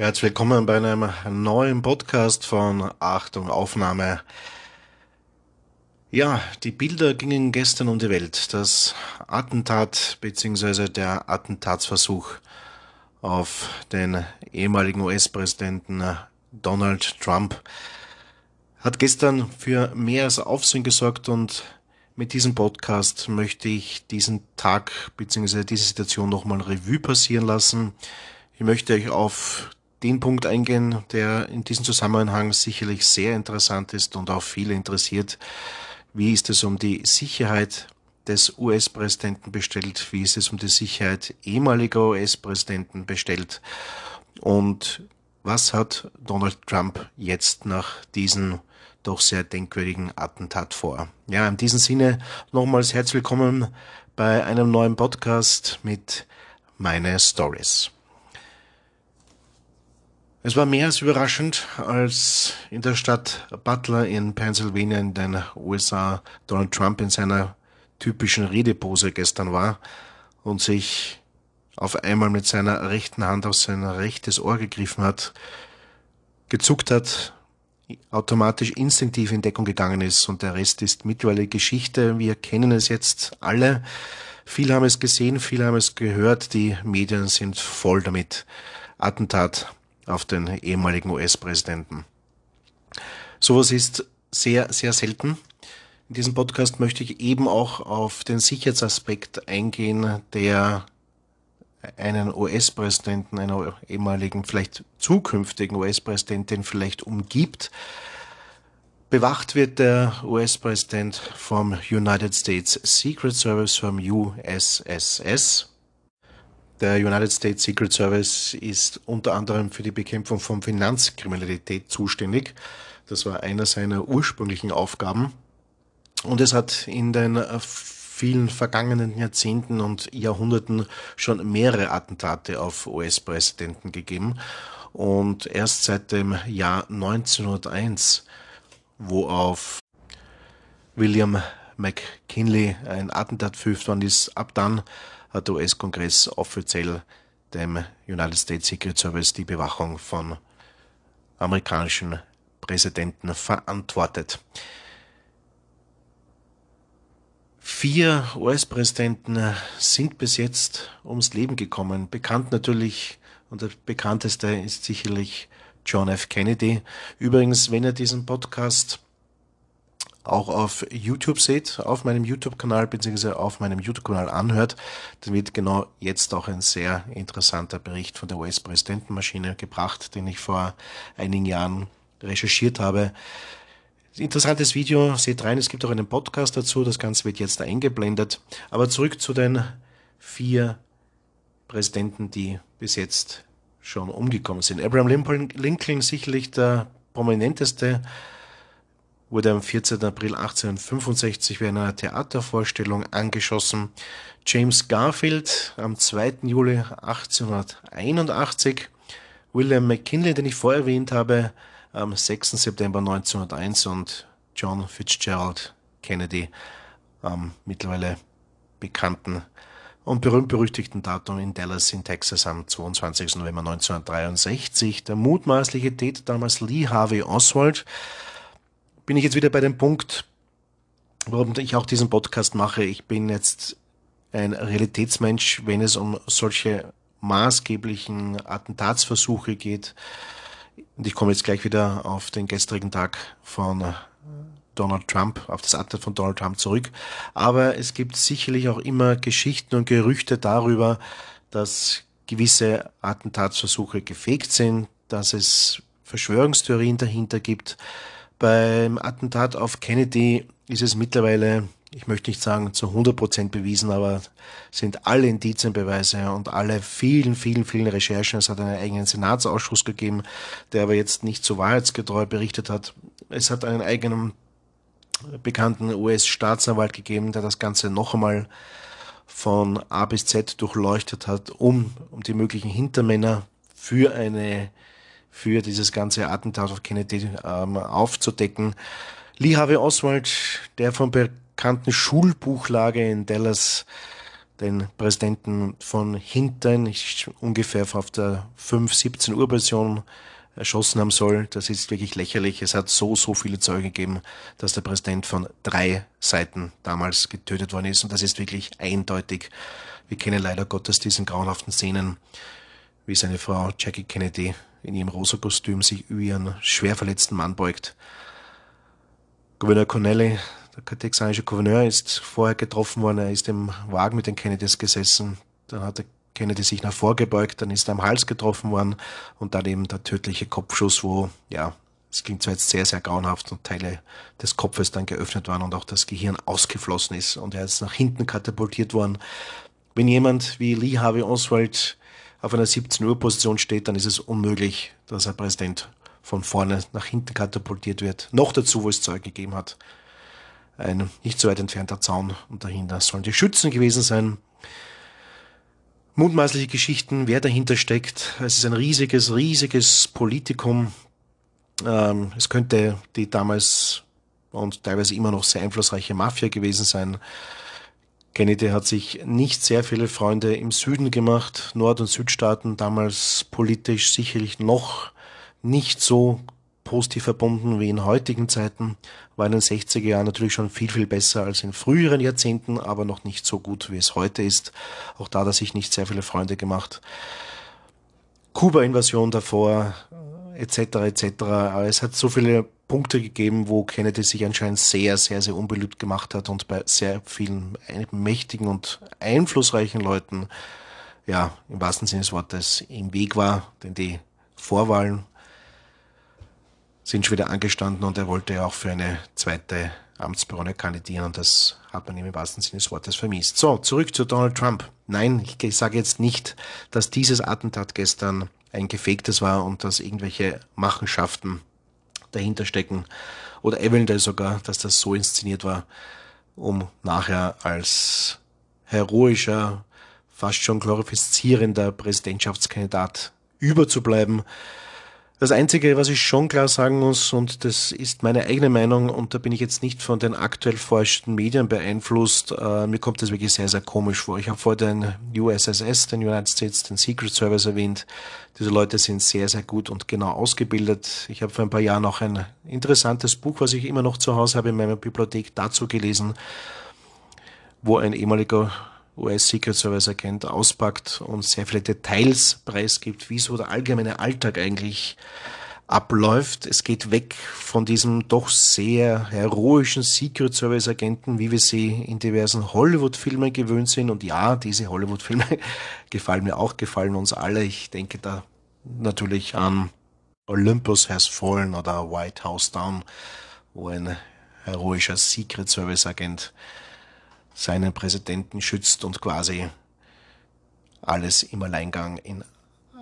Herzlich willkommen bei einem neuen Podcast von Achtung Aufnahme. Ja, die Bilder gingen gestern um die Welt. Das Attentat bzw. der Attentatsversuch auf den ehemaligen US-Präsidenten Donald Trump hat gestern für mehr als Aufsehen gesorgt und mit diesem Podcast möchte ich diesen Tag bzw. diese Situation nochmal Revue passieren lassen. Ich möchte euch auf den Punkt eingehen, der in diesem Zusammenhang sicherlich sehr interessant ist und auch viele interessiert. Wie ist es um die Sicherheit des US-Präsidenten bestellt? Wie ist es um die Sicherheit ehemaliger US-Präsidenten bestellt? Und was hat Donald Trump jetzt nach diesem doch sehr denkwürdigen Attentat vor? Ja, in diesem Sinne nochmals herzlich willkommen bei einem neuen Podcast mit Meine Stories. Es war mehr als überraschend, als in der Stadt Butler in Pennsylvania in den USA Donald Trump in seiner typischen Redepose gestern war und sich auf einmal mit seiner rechten Hand auf sein rechtes Ohr gegriffen hat, gezuckt hat, automatisch instinktiv in Deckung gegangen ist und der Rest ist mittlerweile Geschichte. Wir kennen es jetzt alle. Viele haben es gesehen, viele haben es gehört. Die Medien sind voll damit. Attentat auf den ehemaligen US-Präsidenten. Sowas ist sehr, sehr selten. In diesem Podcast möchte ich eben auch auf den Sicherheitsaspekt eingehen, der einen US-Präsidenten, einer ehemaligen, vielleicht zukünftigen US-Präsidentin vielleicht umgibt. Bewacht wird der US-Präsident vom United States Secret Service, vom USSS, der United States Secret Service ist unter anderem für die Bekämpfung von Finanzkriminalität zuständig. Das war einer seiner ursprünglichen Aufgaben. Und es hat in den vielen vergangenen Jahrzehnten und Jahrhunderten schon mehrere Attentate auf US-Präsidenten gegeben. Und erst seit dem Jahr 1901, wo auf William McKinley ein Attentat verübt worden ist, ab dann hat der US-Kongress offiziell dem United States Secret Service die Bewachung von amerikanischen Präsidenten verantwortet. Vier US-Präsidenten sind bis jetzt ums Leben gekommen. Bekannt natürlich und der bekannteste ist sicherlich John F. Kennedy. Übrigens, wenn ihr diesen Podcast auch auf YouTube seht, auf meinem YouTube-Kanal bzw. auf meinem YouTube-Kanal anhört, dann wird genau jetzt auch ein sehr interessanter Bericht von der US-Präsidentenmaschine gebracht, den ich vor einigen Jahren recherchiert habe. Interessantes Video, seht rein, es gibt auch einen Podcast dazu, das Ganze wird jetzt eingeblendet. Aber zurück zu den vier Präsidenten, die bis jetzt schon umgekommen sind. Abraham Lincoln, sicherlich der prominenteste wurde am 14. April 1865 bei einer Theatervorstellung angeschossen. James Garfield am 2. Juli 1881. William McKinley, den ich vorher erwähnt habe, am 6. September 1901 und John Fitzgerald Kennedy am mittlerweile bekannten und berühmt-berüchtigten Datum in Dallas in Texas am 22. November 1963. Der mutmaßliche Täter damals Lee Harvey Oswald bin ich jetzt wieder bei dem Punkt, warum ich auch diesen Podcast mache. Ich bin jetzt ein Realitätsmensch, wenn es um solche maßgeblichen Attentatsversuche geht. Und ich komme jetzt gleich wieder auf den gestrigen Tag von Donald Trump, auf das Attentat von Donald Trump zurück. Aber es gibt sicherlich auch immer Geschichten und Gerüchte darüber, dass gewisse Attentatsversuche gefegt sind, dass es Verschwörungstheorien dahinter gibt, beim Attentat auf Kennedy ist es mittlerweile, ich möchte nicht sagen zu 100 Prozent bewiesen, aber sind alle Indizienbeweise und alle vielen, vielen, vielen Recherchen. Es hat einen eigenen Senatsausschuss gegeben, der aber jetzt nicht so wahrheitsgetreu berichtet hat. Es hat einen eigenen bekannten US-Staatsanwalt gegeben, der das Ganze noch einmal von A bis Z durchleuchtet hat, um, um die möglichen Hintermänner für eine für dieses ganze Attentat auf Kennedy ähm, aufzudecken. Lee Harvey Oswald, der vom bekannten Schulbuchlage in Dallas den Präsidenten von hinten, ungefähr auf der 5-17 Uhr Version erschossen haben soll. Das ist wirklich lächerlich. Es hat so, so viele Zeugen gegeben, dass der Präsident von drei Seiten damals getötet worden ist. Und das ist wirklich eindeutig. Wir kennen leider Gottes diesen grauenhaften Szenen, wie seine Frau Jackie Kennedy in ihrem rosa Kostüm sich über ihren schwer verletzten Mann beugt. Gouverneur Connelly, der texanische Gouverneur, ist vorher getroffen worden. Er ist im Wagen mit den Kennedys gesessen. Dann hat der Kennedy sich nach gebeugt, dann ist er am Hals getroffen worden und dann eben der tödliche Kopfschuss, wo, ja, es klingt zwar jetzt sehr, sehr grauenhaft und Teile des Kopfes dann geöffnet waren und auch das Gehirn ausgeflossen ist und er ist nach hinten katapultiert worden. Wenn jemand wie Lee Harvey Oswald auf einer 17-Uhr-Position steht, dann ist es unmöglich, dass ein Präsident von vorne nach hinten katapultiert wird. Noch dazu, wo es Zeug gegeben hat. Ein nicht so weit entfernter Zaun und dahinter sollen die Schützen gewesen sein. Mutmaßliche Geschichten, wer dahinter steckt. Es ist ein riesiges, riesiges Politikum. Ähm, es könnte die damals und teilweise immer noch sehr einflussreiche Mafia gewesen sein. Kennedy hat sich nicht sehr viele Freunde im Süden gemacht. Nord- und Südstaaten damals politisch sicherlich noch nicht so positiv verbunden wie in heutigen Zeiten, war in den 60er Jahren natürlich schon viel, viel besser als in früheren Jahrzehnten, aber noch nicht so gut, wie es heute ist. Auch da hat er sich nicht sehr viele Freunde gemacht. Kuba-Invasion davor, etc., etc. Aber es hat so viele Punkte gegeben, wo Kennedy sich anscheinend sehr, sehr, sehr unbeliebt gemacht hat und bei sehr vielen mächtigen und einflussreichen Leuten, ja, im wahrsten Sinne des Wortes im Weg war, denn die Vorwahlen sind schon wieder angestanden und er wollte ja auch für eine zweite Amtsperone kandidieren und das hat man ihm im wahrsten Sinne des Wortes vermisst. So, zurück zu Donald Trump. Nein, ich, ich sage jetzt nicht, dass dieses Attentat gestern ein gefegtes war und dass irgendwelche Machenschaften dahinter stecken oder eventuell sogar, dass das so inszeniert war, um nachher als heroischer, fast schon glorifizierender Präsidentschaftskandidat überzubleiben. Das Einzige, was ich schon klar sagen muss, und das ist meine eigene Meinung, und da bin ich jetzt nicht von den aktuell forschenden Medien beeinflusst, äh, mir kommt das wirklich sehr, sehr komisch vor. Ich habe vor den USSS, den United States, den Secret Service erwähnt. Diese Leute sind sehr, sehr gut und genau ausgebildet. Ich habe vor ein paar Jahren auch ein interessantes Buch, was ich immer noch zu Hause habe in meiner Bibliothek, dazu gelesen, wo ein ehemaliger US-Secret Service Agent auspackt und sehr viele Details preisgibt, wie so der allgemeine Alltag eigentlich abläuft. Es geht weg von diesem doch sehr heroischen Secret Service Agenten, wie wir sie in diversen Hollywood-Filmen gewöhnt sind. Und ja, diese Hollywood-Filme gefallen mir auch, gefallen uns alle. Ich denke da natürlich an Olympus Has Fallen oder White House Down, wo ein heroischer Secret Service Agent seinen Präsidenten schützt und quasi alles im Alleingang in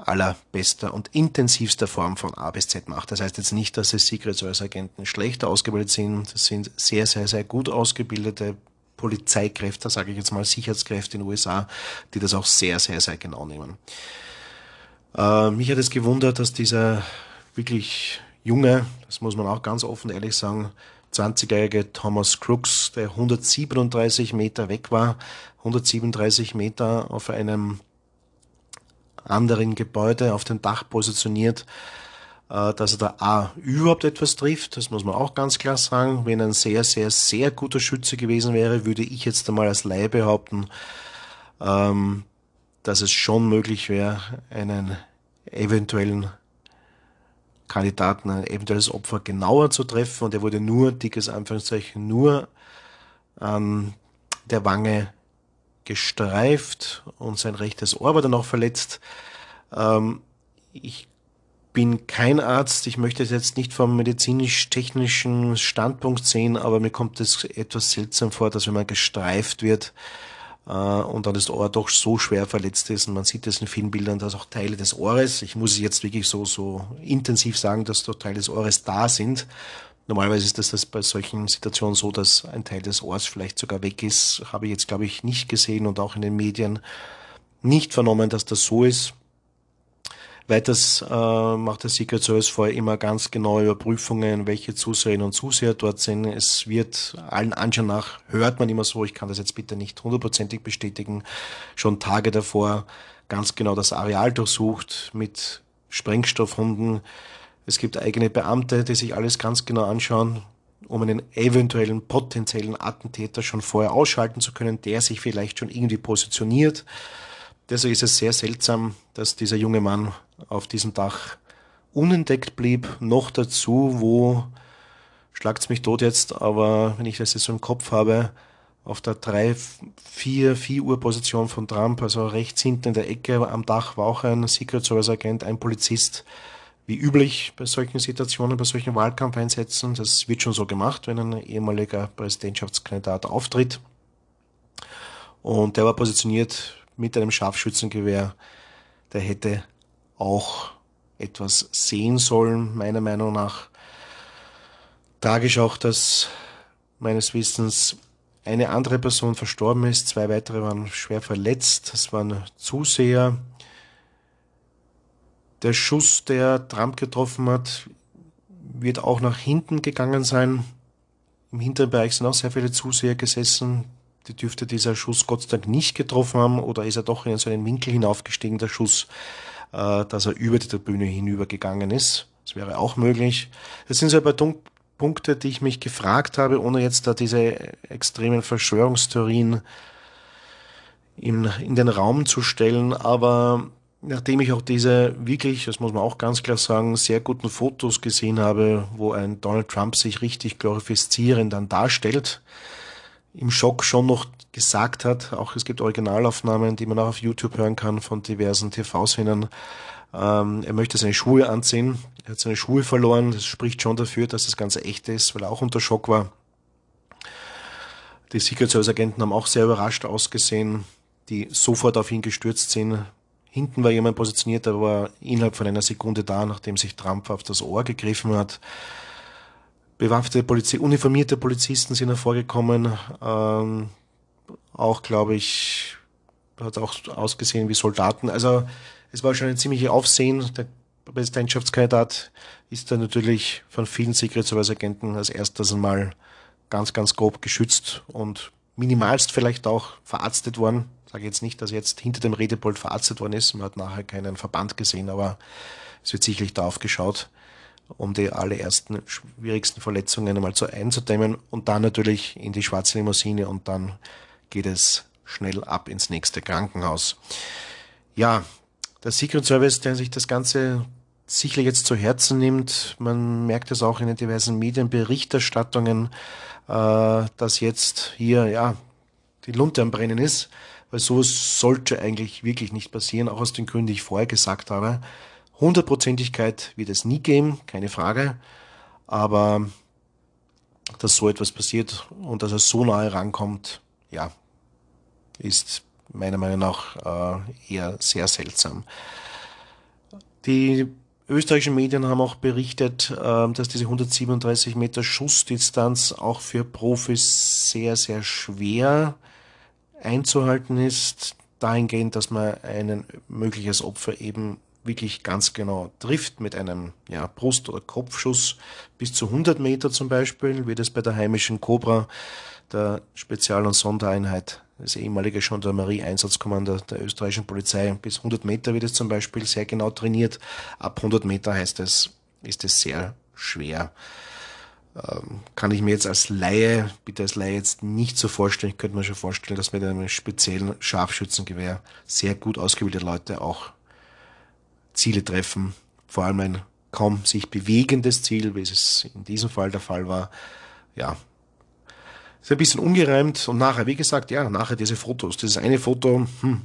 allerbester und intensivster Form von A bis Z macht. Das heißt jetzt nicht, dass die Secret Service Agenten schlechter ausgebildet sind. Das sind sehr, sehr, sehr gut ausgebildete Polizeikräfte, sage ich jetzt mal Sicherheitskräfte in den USA, die das auch sehr, sehr, sehr genau nehmen. Äh, mich hat es gewundert, dass dieser wirklich junge, das muss man auch ganz offen ehrlich sagen, 20-jährige Thomas Crooks, der 137 Meter weg war, 137 Meter auf einem anderen Gebäude auf dem Dach positioniert, äh, dass er da A überhaupt etwas trifft, das muss man auch ganz klar sagen. Wenn er ein sehr, sehr, sehr guter Schütze gewesen wäre, würde ich jetzt einmal als Laie behaupten, ähm, dass es schon möglich wäre, einen eventuellen Kandidaten, ein eventuelles Opfer genauer zu treffen und er wurde nur, dickes Anführungszeichen, nur an der Wange gestreift und sein rechtes Ohr war dann auch verletzt. Ähm, ich bin kein Arzt, ich möchte es jetzt nicht vom medizinisch-technischen Standpunkt sehen, aber mir kommt es etwas seltsam vor, dass wenn man gestreift wird, äh, und dann das Ohr doch so schwer verletzt ist und man sieht es in vielen Bildern, dass auch Teile des Ohres, ich muss es jetzt wirklich so, so intensiv sagen, dass doch Teile des Ohres da sind. Normalerweise ist das, das bei solchen Situationen so, dass ein Teil des Ohrs vielleicht sogar weg ist. Habe ich jetzt, glaube ich, nicht gesehen und auch in den Medien nicht vernommen, dass das so ist. Weiters äh, macht der Secret Service vorher immer ganz genaue Überprüfungen, welche Zuseherinnen und Zuseher dort sind. Es wird allen Anschein nach, hört man immer so, ich kann das jetzt bitte nicht hundertprozentig bestätigen, schon Tage davor ganz genau das Areal durchsucht mit Sprengstoffhunden. Es gibt eigene Beamte, die sich alles ganz genau anschauen, um einen eventuellen potenziellen Attentäter schon vorher ausschalten zu können, der sich vielleicht schon irgendwie positioniert deshalb ist es sehr seltsam, dass dieser junge Mann auf diesem Dach unentdeckt blieb. Noch dazu, wo, schlagt es mich tot jetzt, aber wenn ich das jetzt so im Kopf habe, auf der 3, 4, 4 Uhr Position von Trump, also rechts hinten in der Ecke am Dach war auch ein Secret Service Agent, ein Polizist, wie üblich bei solchen Situationen, bei solchen Wahlkampfeinsätzen. Das wird schon so gemacht, wenn ein ehemaliger Präsidentschaftskandidat auftritt. Und der war positioniert mit einem Scharfschützengewehr. Der hätte auch etwas sehen sollen, meiner Meinung nach. Tragisch auch, dass meines Wissens eine andere Person verstorben ist, zwei weitere waren schwer verletzt, es waren Zuseher. Der Schuss, der Trump getroffen hat, wird auch nach hinten gegangen sein. Im hinteren Bereich sind auch sehr viele Zuseher gesessen, die dürfte dieser Schuss Gott sei Dank nicht getroffen haben oder ist er doch in so einen Winkel hinaufgestiegen, der Schuss, äh, dass er über die Tribüne hinübergegangen ist. Das wäre auch möglich. Das sind so ein paar Punkte, die ich mich gefragt habe, ohne jetzt da diese extremen Verschwörungstheorien in, in den Raum zu stellen, aber nachdem ich auch diese wirklich, das muss man auch ganz klar sagen, sehr guten Fotos gesehen habe, wo ein Donald Trump sich richtig glorifizierend dann darstellt, im Schock schon noch gesagt hat. Auch es gibt Originalaufnahmen, die man auch auf YouTube hören kann von diversen TV-Szenen. Ähm, er möchte seine Schuhe anziehen. Er hat seine Schuhe verloren. Das spricht schon dafür, dass das Ganze echt ist, weil er auch unter Schock war. Die Secret Service Agenten haben auch sehr überrascht ausgesehen, die sofort auf ihn gestürzt sind. Hinten war jemand positioniert, der war innerhalb von einer Sekunde da, nachdem sich Trump auf das Ohr gegriffen hat bewaffnete Polizisten, uniformierte Polizisten sind hervorgekommen. Ähm, auch, glaube ich, hat auch ausgesehen wie Soldaten. Also es war schon ein ziemliches Aufsehen. Der Präsidentschaftskandidat ist dann natürlich von vielen Secret Service Agenten als erstes einmal ganz, ganz grob geschützt und minimalst vielleicht auch verarztet worden. Ich sage jetzt nicht, dass jetzt hinter dem Redepult verarztet worden ist. Man hat nachher keinen Verband gesehen, aber es wird sicherlich darauf geschaut um die allerersten schwierigsten Verletzungen einmal zu einzudämmen und dann natürlich in die schwarze Limousine und dann geht es schnell ab ins nächste Krankenhaus. Ja, der Secret Service, der sich das Ganze sicherlich jetzt zu Herzen nimmt, man merkt es auch in den diversen Medienberichterstattungen, äh, dass jetzt hier ja die Lunte am Brennen ist, weil sowas sollte eigentlich wirklich nicht passieren, auch aus den Gründen, die ich vorher gesagt habe. Hundertprozentigkeit wird es nie geben, keine Frage. Aber dass so etwas passiert und dass er so nahe rankommt, ja, ist meiner Meinung nach äh, eher sehr seltsam. Die österreichischen Medien haben auch berichtet, äh, dass diese 137 Meter Schussdistanz auch für Profis sehr, sehr schwer einzuhalten ist, dahingehend, dass man ein mögliches Opfer eben wirklich ganz genau trifft mit einem ja, Brust- oder Kopfschuss bis zu 100 Meter zum Beispiel, wie das bei der heimischen Cobra der Spezial- und Sondereinheit das ehemalige Gendarmerie-Einsatzkommando der österreichischen Polizei. Bis 100 Meter wird es zum Beispiel sehr genau trainiert. Ab 100 Meter heißt es, ist es sehr schwer. Ähm, kann ich mir jetzt als Laie, bitte als Laie jetzt nicht so vorstellen, ich könnte mir schon vorstellen, dass mit einem speziellen Scharfschützengewehr sehr gut ausgebildete Leute auch Ziele treffen. Vor allem ein kaum sich bewegendes Ziel, wie es in diesem Fall der Fall war. Ja, ist ein bisschen ungereimt und nachher, wie gesagt, ja, nachher diese Fotos. Dieses eine Foto, hm,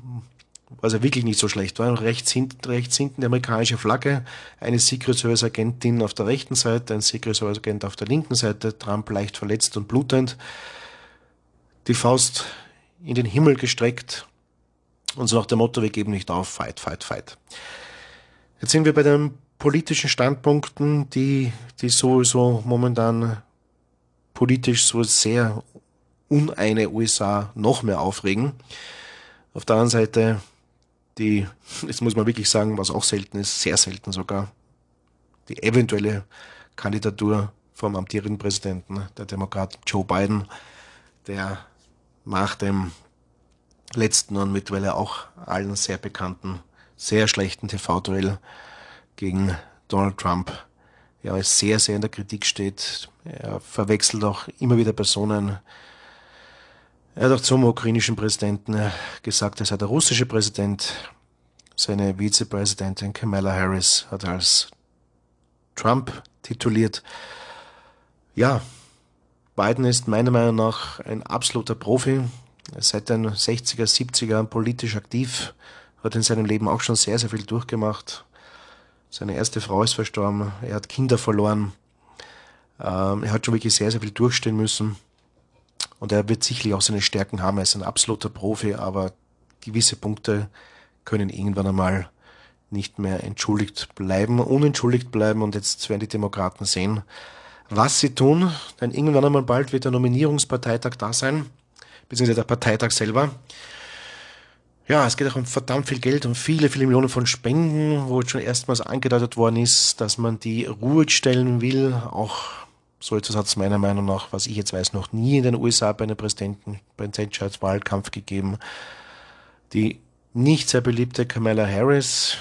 was ja wirklich nicht so schlecht war. Rechts hinten, rechts hinten die amerikanische Flagge, eine Secret Service Agentin auf der rechten Seite, ein Secret Service Agent auf der linken Seite, Trump leicht verletzt und blutend, die Faust in den Himmel gestreckt und so nach dem Motto, wir geben nicht auf, fight, fight, fight. Jetzt sind wir bei den politischen Standpunkten, die, die sowieso momentan politisch so sehr uneine USA noch mehr aufregen. Auf der anderen Seite die, jetzt muss man wirklich sagen, was auch selten ist, sehr selten sogar, die eventuelle Kandidatur vom amtierenden Präsidenten, der Demokrat Joe Biden, der nach dem letzten und mittlerweile auch allen sehr bekannten sehr schlechten TV-Duell gegen Donald Trump. Ja, sehr, sehr in der Kritik steht. Er verwechselt auch immer wieder Personen. Er hat auch zum ukrainischen Präsidenten äh, gesagt, er sei der russische Präsident. Seine Vizepräsidentin Kamala Harris hat als Trump tituliert. Ja, Biden ist meiner Meinung nach ein absoluter Profi. Seit den 60er, 70er politisch aktiv hat in seinem Leben auch schon sehr, sehr viel durchgemacht. Seine erste Frau ist verstorben, er hat Kinder verloren. Ähm, er hat schon wirklich sehr, sehr viel durchstehen müssen. Und er wird sicherlich auch seine Stärken haben. Er ist ein absoluter Profi, aber gewisse Punkte können irgendwann einmal nicht mehr entschuldigt bleiben, unentschuldigt bleiben. Und jetzt werden die Demokraten sehen, was sie tun. Denn irgendwann einmal bald wird der Nominierungsparteitag da sein, beziehungsweise der Parteitag selber. Ja, es geht auch um verdammt viel Geld und viele, viele Millionen von Spenden, wo jetzt schon erstmals angedeutet worden ist, dass man die Ruhe stellen will. Auch so etwas hat es meiner Meinung nach, was ich jetzt weiß, noch nie in den USA bei einem Präsidenten, Präsidentschaftswahlkampf gegeben. Die nicht sehr beliebte Kamala Harris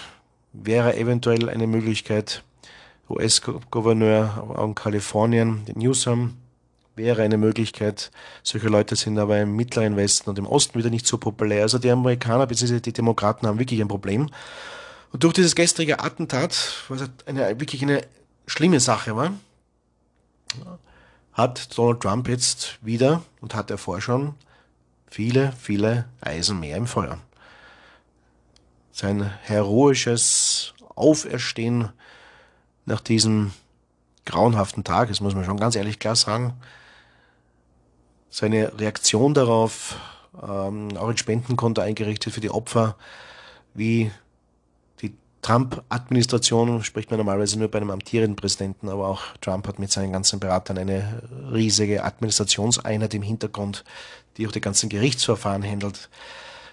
wäre eventuell eine Möglichkeit. US-Gouverneur in Kalifornien, Newsom, wäre eine Möglichkeit. Solche Leute sind aber im Mittleren Westen und im Osten wieder nicht so populär. Also die Amerikaner bzw. die Demokraten haben wirklich ein Problem. Und durch dieses gestrige Attentat, was halt eine, wirklich eine schlimme Sache war, hat Donald Trump jetzt wieder und hat er vor schon viele, viele Eisen mehr im Feuer. Sein heroisches Auferstehen nach diesem grauenhaften Tag, das muss man schon ganz ehrlich klar sagen, seine Reaktion darauf, ähm, auch ein Spendenkonto eingerichtet für die Opfer, wie die Trump-Administration spricht man normalerweise nur bei einem amtierenden Präsidenten, aber auch Trump hat mit seinen ganzen Beratern eine riesige Administrationseinheit im Hintergrund, die auch die ganzen Gerichtsverfahren handelt.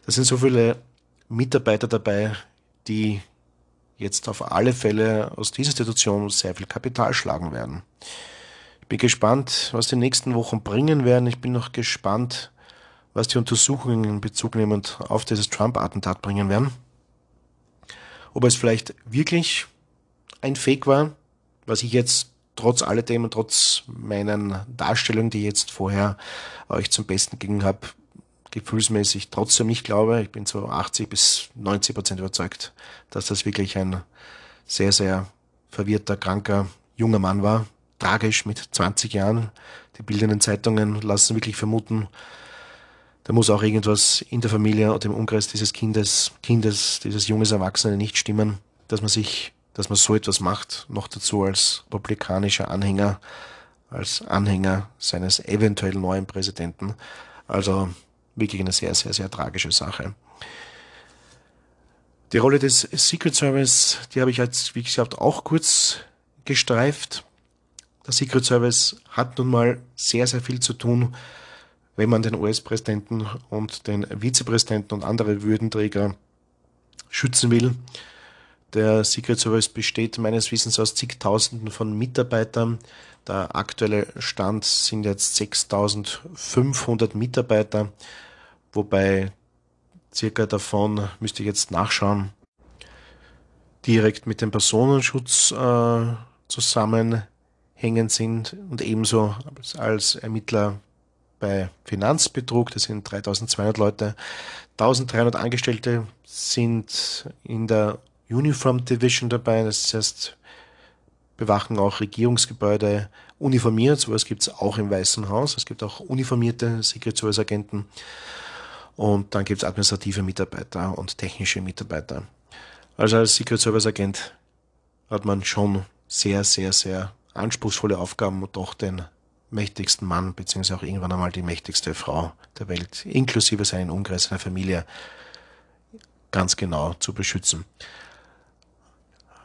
Da sind so viele Mitarbeiter dabei, die jetzt auf alle Fälle aus dieser Institution sehr viel Kapital schlagen werden bin gespannt, was die nächsten Wochen bringen werden. Ich bin noch gespannt, was die Untersuchungen in Bezug nehmend auf dieses Trump-Attentat bringen werden. Ob es vielleicht wirklich ein Fake war, was ich jetzt trotz alledem und trotz meinen Darstellungen, die ich jetzt vorher euch zum Besten gegeben habe, gefühlsmäßig trotzdem nicht glaube. Ich bin so 80 bis 90 Prozent überzeugt, dass das wirklich ein sehr, sehr verwirrter, kranker, junger Mann war, tragisch mit 20 Jahren. Die bildenden Zeitungen lassen wirklich vermuten, da muss auch irgendwas in der Familie oder im Umkreis dieses Kindes, Kindes, dieses junges Erwachsenen nicht stimmen, dass man sich, dass man so etwas macht, noch dazu als republikanischer Anhänger, als Anhänger seines eventuell neuen Präsidenten. Also wirklich eine sehr, sehr, sehr tragische Sache. Die Rolle des Secret Service, die habe ich jetzt, wie gesagt, auch kurz gestreift. Der Secret Service hat nun mal sehr, sehr viel zu tun, wenn man den US-Präsidenten und den Vizepräsidenten und andere Würdenträger schützen will. Der Secret Service besteht meines Wissens aus zigtausenden von Mitarbeitern. Der aktuelle Stand sind jetzt 6500 Mitarbeiter, wobei circa davon, müsste ich jetzt nachschauen, direkt mit dem Personenschutz äh, zusammen hängen sind und ebenso als Ermittler bei Finanzbetrug, das sind 3200 Leute. 1300 Angestellte sind in der Uniform Division dabei, das heißt, bewachen auch Regierungsgebäude uniformiert, sowas gibt es auch im Weißen Haus, es gibt auch uniformierte Secret Service Agenten und dann gibt es administrative Mitarbeiter und technische Mitarbeiter. Also als Secret Service Agent hat man schon sehr, sehr, sehr anspruchsvolle Aufgaben und doch den mächtigsten Mann beziehungsweise auch irgendwann einmal die mächtigste Frau der Welt, inklusive seinen Umkreis, seiner Familie, ganz genau zu beschützen.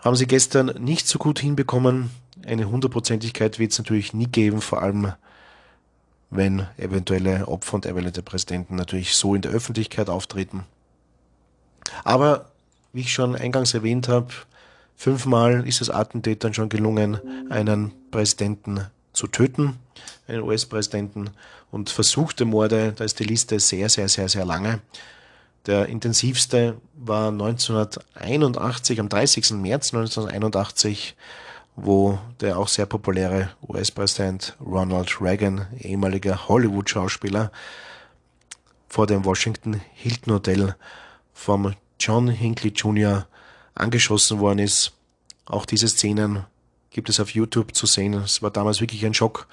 Haben sie gestern nicht so gut hinbekommen. Eine Hundertprozentigkeit wird es natürlich nie geben, vor allem wenn eventuelle Opfer und erwählte Präsidenten natürlich so in der Öffentlichkeit auftreten. Aber wie ich schon eingangs erwähnt habe, Fünfmal ist es Attentätern schon gelungen, einen Präsidenten zu töten, einen US-Präsidenten. Und versuchte Morde, da ist die Liste sehr, sehr, sehr, sehr lange. Der intensivste war 1981, am 30. März 1981, wo der auch sehr populäre US-Präsident Ronald Reagan, ehemaliger Hollywood-Schauspieler, vor dem Washington Hilton Hotel vom John Hinckley Jr angeschossen worden ist. Auch diese Szenen gibt es auf YouTube zu sehen. Es war damals wirklich ein Schock.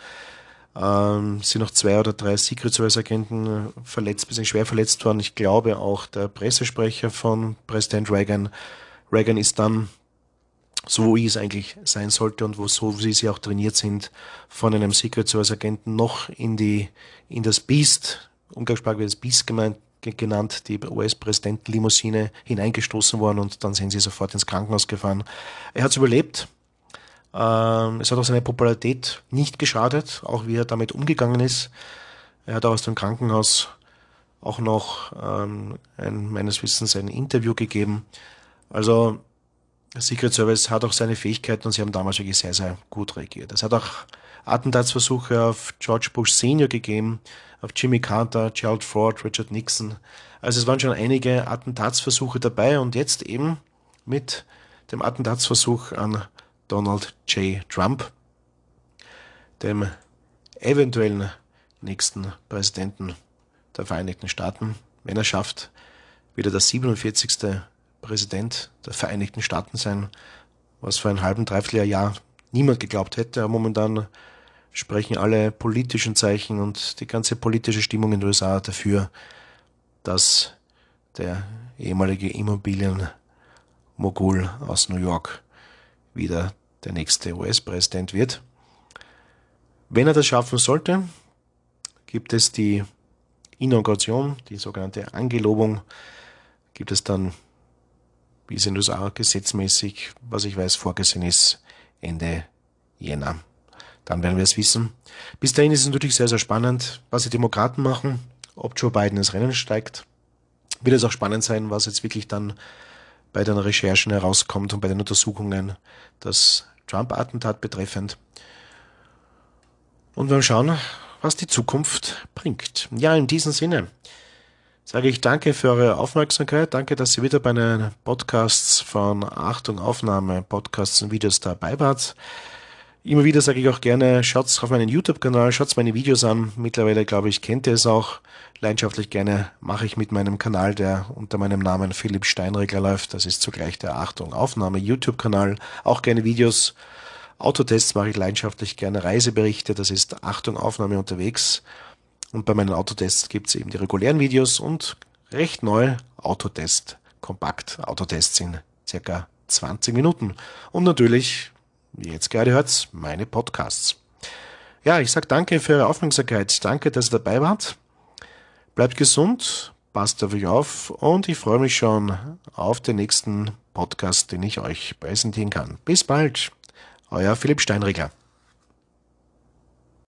Ähm, sind noch zwei oder drei Secret Service Agenten äh, verletzt, bisschen schwer verletzt worden. Ich glaube auch der Pressesprecher von Präsident Reagan. Reagan ist dann so, wie es eigentlich sein sollte und wo so wie sie auch trainiert sind, von einem Secret Service Agenten noch in die, in das Beast, umgangssprachlich das Beast gemeint, genannt, die US-Präsidentenlimousine hineingestoßen worden und dann sind sie sofort ins Krankenhaus gefahren. Er hat es überlebt. Ähm, es hat auch seine Popularität nicht geschadet, auch wie er damit umgegangen ist. Er hat auch aus dem Krankenhaus auch noch ähm, ein, meines Wissens ein Interview gegeben. Also Secret Service hat auch seine Fähigkeiten und sie haben damals wirklich sehr, sehr gut reagiert. Es hat auch Attentatsversuche auf George Bush Senior gegeben, auf Jimmy Carter, Gerald Ford, Richard Nixon. Also es waren schon einige Attentatsversuche dabei und jetzt eben mit dem Attentatsversuch an Donald J. Trump, dem eventuellen nächsten Präsidenten der Vereinigten Staaten, wenn er schafft, wieder der 47. Präsident der Vereinigten Staaten sein, was vor einem halben, dreiviertel Jahr niemand geglaubt hätte. Aber momentan sprechen alle politischen Zeichen und die ganze politische Stimmung in den USA dafür, dass der ehemalige Immobilienmogul aus New York wieder der nächste US-Präsident wird. Wenn er das schaffen sollte, gibt es die Inauguration, die sogenannte Angelobung, gibt es dann, wie es in den USA gesetzmäßig, was ich weiß, vorgesehen ist, Ende Jänner dann werden wir es wissen. Bis dahin ist es natürlich sehr, sehr spannend, was die Demokraten machen, ob Joe Biden ins Rennen steigt. Wird es auch spannend sein, was jetzt wirklich dann bei den Recherchen herauskommt und bei den Untersuchungen das Trump-Attentat betreffend. Und wir schauen, was die Zukunft bringt. Ja, in diesem Sinne sage ich danke für eure Aufmerksamkeit. Danke, dass ihr wieder bei den Podcasts von Achtung Aufnahme, Podcasts und Videos dabei wart. Immer wieder sage ich auch gerne, schaut auf meinen YouTube-Kanal, schaut meine Videos an. Mittlerweile, glaube ich, kennt ihr es auch. Leidenschaftlich gerne mache ich mit meinem Kanal, der unter meinem Namen Philipp Steinregler läuft. Das ist zugleich der Achtung Aufnahme YouTube-Kanal. Auch gerne Videos. Autotests mache ich leidenschaftlich gerne. Reiseberichte, das ist Achtung Aufnahme unterwegs. Und bei meinen Autotests gibt es eben die regulären Videos und recht neu Autotest, kompakt Autotests in circa 20 Minuten. Und natürlich wie jetzt gerade hört's, meine Podcasts. Ja, ich sage danke für eure Aufmerksamkeit. Danke, dass ihr dabei wart. Bleibt gesund, passt auf euch auf und ich freue mich schon auf den nächsten Podcast, den ich euch präsentieren kann. Bis bald, euer Philipp Steinreger.